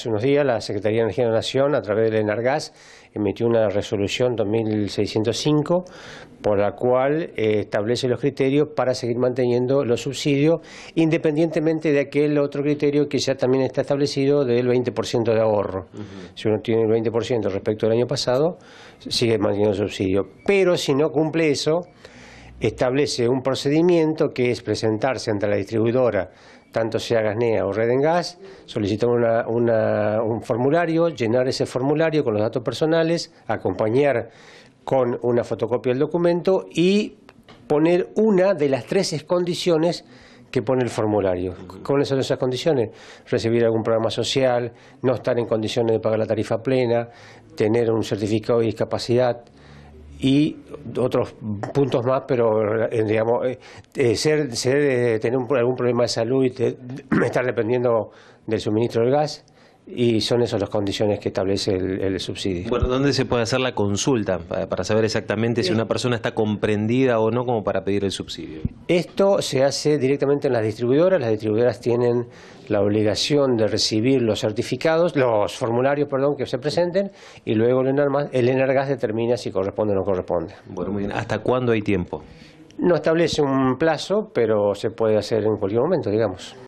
Hace unos días la Secretaría de Energía de la Nación, a través del ENARGAS, emitió una resolución 2605 por la cual eh, establece los criterios para seguir manteniendo los subsidios, independientemente de aquel otro criterio que ya también está establecido del 20% de ahorro. Si uno tiene el 20% respecto al año pasado, sigue manteniendo el subsidio. Pero si no cumple eso, establece un procedimiento que es presentarse ante la distribuidora, tanto sea Gasnea o Redengas, solicitar un formulario, llenar ese formulario con los datos personales, acompañar con una fotocopia del documento y poner una de las tres condiciones que pone el formulario. ¿Cuáles son esas condiciones? Recibir algún programa social, no estar en condiciones de pagar la tarifa plena, tener un certificado de discapacidad, y otros puntos más, pero eh, digamos, eh, eh ser, eh, tener algún problema de salud y estar dependiendo del suministro del gas, y son esas las condiciones que establece el, subsidio. Bueno, ¿dónde se puede hacer la consulta para saber exactamente si una persona está comprendida o no como para pedir el subsidio? Esto se hace directamente en las distribuidoras. Las distribuidoras tienen la obligación de recibir los certificados, los formularios, perdón, que se presenten y luego el ENERGAS determina si corresponde o no corresponde. Bueno, muy bien. ¿Hasta cuándo hay tiempo? No establece un plazo, pero se puede hacer en cualquier momento, digamos.